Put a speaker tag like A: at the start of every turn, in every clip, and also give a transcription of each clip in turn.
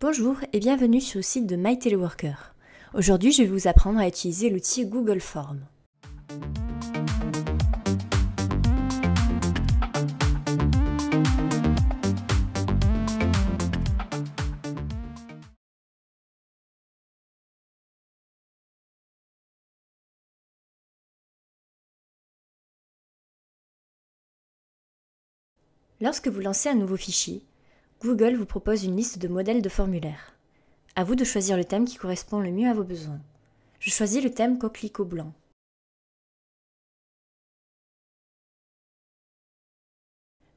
A: Bonjour et bienvenue sur le site de My Aujourd'hui, je vais vous apprendre à utiliser l'outil Google Form.
B: Lorsque vous lancez un nouveau fichier, Google vous propose une liste de modèles de formulaires. À vous de choisir le thème qui correspond le mieux à vos besoins. Je choisis le thème coquelicot blanc.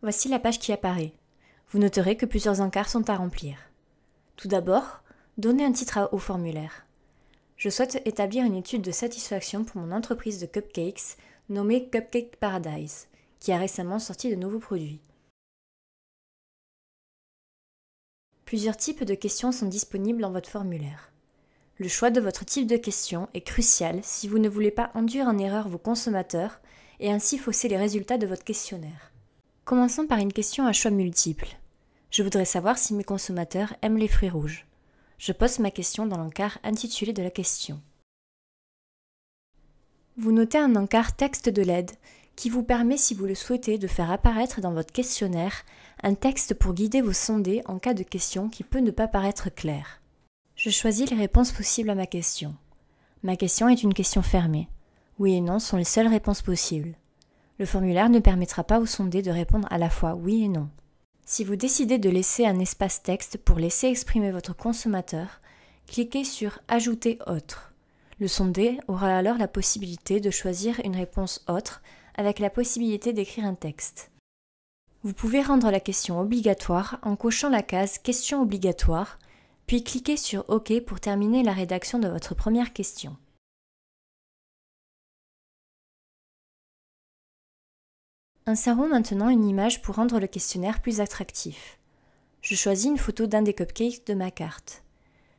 B: Voici la page qui apparaît. Vous noterez que plusieurs encarts sont à remplir.
A: Tout d'abord, donnez un titre au formulaire. Je souhaite établir une étude de satisfaction pour mon entreprise de cupcakes nommée Cupcake Paradise, qui a récemment sorti de nouveaux produits. Plusieurs types de questions sont disponibles dans votre formulaire. Le choix de votre type de question est crucial si vous ne voulez pas induire en erreur vos consommateurs et ainsi fausser les résultats de votre questionnaire. Commençons par une question à choix multiple. Je voudrais savoir si mes consommateurs aiment les fruits rouges. Je pose ma question dans l'encart intitulé de la question. Vous notez un encart texte de l'aide qui vous permet, si vous le souhaitez, de faire apparaître dans votre questionnaire un texte pour guider vos sondés en cas de question qui peut ne pas paraître claire. Je choisis les réponses possibles à ma question. Ma question est une question fermée. Oui et non sont les seules réponses possibles. Le formulaire ne permettra pas aux sondés de répondre à la fois oui et non. Si vous décidez de laisser un espace texte pour laisser exprimer votre consommateur, cliquez sur Ajouter autre. Le sondé aura alors la possibilité de choisir une réponse autre avec la possibilité d'écrire un texte. Vous pouvez rendre la question obligatoire en cochant la case Question obligatoire,
B: puis cliquez sur OK pour terminer la rédaction de votre première question. Insérons maintenant une image pour rendre le questionnaire plus attractif. Je choisis une photo d'un des cupcakes de
A: ma carte.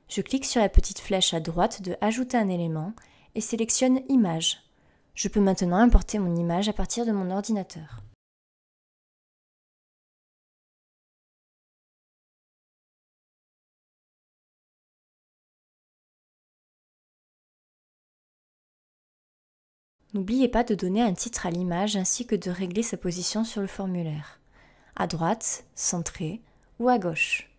A: Je clique sur la petite flèche à droite de Ajouter un élément et sélectionne
B: Image. Je peux maintenant importer mon image à partir de mon ordinateur. N'oubliez pas de donner un titre à l'image ainsi que de régler sa position sur le formulaire. À droite, centré ou à gauche.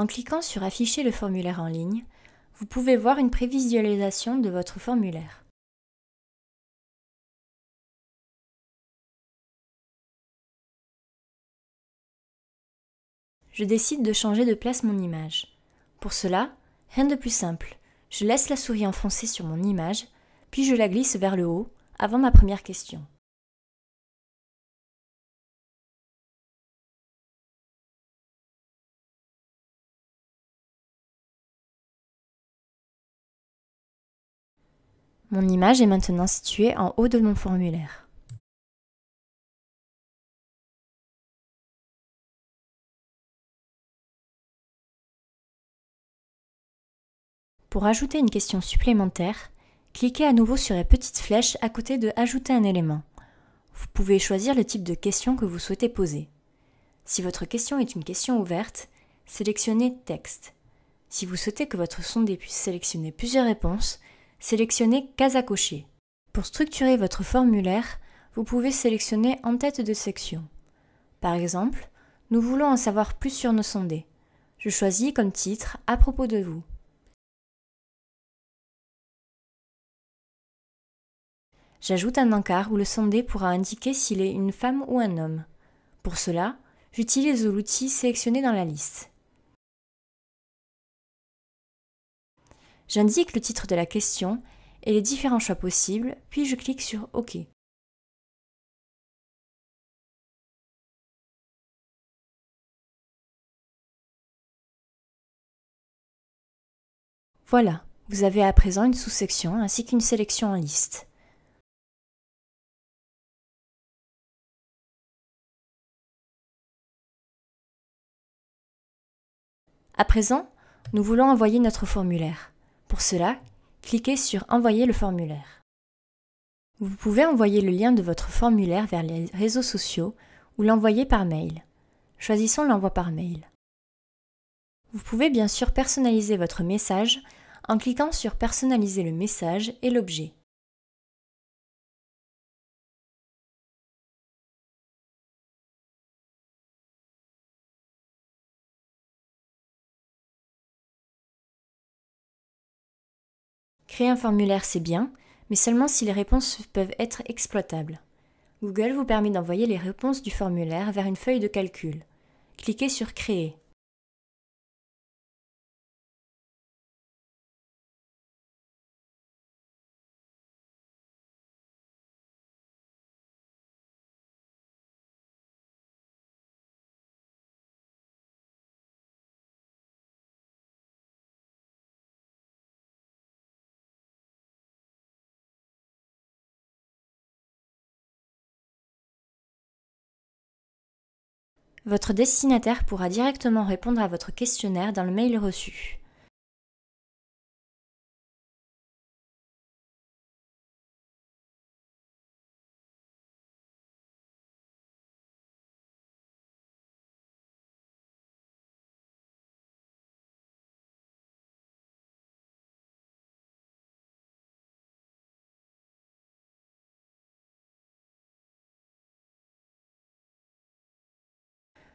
B: En cliquant sur Afficher le formulaire en ligne, vous pouvez voir une prévisualisation de votre formulaire. Je décide de changer de place mon image.
A: Pour cela, rien de plus simple. Je laisse la souris enfoncée sur mon image, puis
B: je la glisse vers le haut avant ma première question. Mon image est maintenant située en haut de mon formulaire. Pour ajouter une question supplémentaire, cliquez à nouveau
A: sur la petite flèche à côté de Ajouter un élément. Vous pouvez choisir le type de question que vous souhaitez poser. Si votre question est une question ouverte, sélectionnez Texte. Si vous souhaitez que votre sondé puisse sélectionner plusieurs réponses, sélectionnez case à cocher. Pour structurer votre formulaire, vous pouvez sélectionner en tête de section. Par exemple, nous voulons en savoir plus sur nos sondés. Je choisis comme titre
B: à propos de vous. J'ajoute un encart où le sondé pourra indiquer s'il est une femme ou un homme.
A: Pour cela, j'utilise l'outil sélectionné dans la liste.
B: J'indique le titre de la question et les différents choix possibles, puis je clique sur OK. Voilà, vous avez à présent une sous-section ainsi qu'une sélection en liste. À présent, nous voulons envoyer notre formulaire. Pour cela, cliquez sur Envoyer le formulaire.
A: Vous pouvez envoyer le lien de votre formulaire vers les réseaux sociaux ou l'envoyer par mail. Choisissons l'envoi par mail. Vous pouvez bien
B: sûr personnaliser votre message en cliquant sur Personnaliser le message et l'objet. Créer un formulaire, c'est bien, mais
A: seulement si les réponses peuvent être exploitables. Google vous permet d'envoyer les réponses du
B: formulaire vers une feuille de calcul. Cliquez sur Créer. Votre destinataire pourra directement répondre à votre questionnaire dans le mail reçu.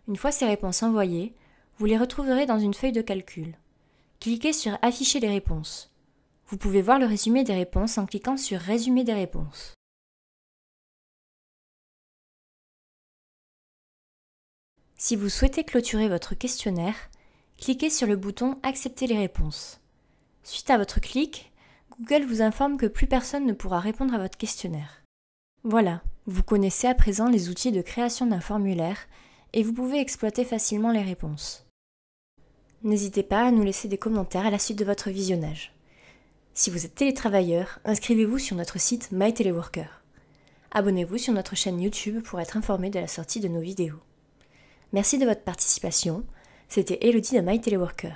B: Une fois ces réponses envoyées, vous les retrouverez dans une feuille de calcul. Cliquez sur Afficher les réponses. Vous pouvez voir le résumé des réponses en cliquant sur Résumé des réponses. Si vous souhaitez clôturer votre questionnaire, cliquez sur le bouton
A: Accepter les réponses. Suite à votre clic, Google vous informe que plus personne ne pourra répondre à votre questionnaire. Voilà, vous connaissez à présent les outils de création d'un formulaire et vous pouvez exploiter facilement les réponses. N'hésitez pas à nous laisser des commentaires à la suite de votre visionnage. Si vous êtes télétravailleur, inscrivez-vous sur notre site MyTeleworker. Abonnez-vous sur notre chaîne YouTube pour être informé de la sortie de nos vidéos. Merci de votre participation. C'était Elodie de MyTeleworker.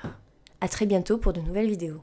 A: À très bientôt pour de nouvelles vidéos.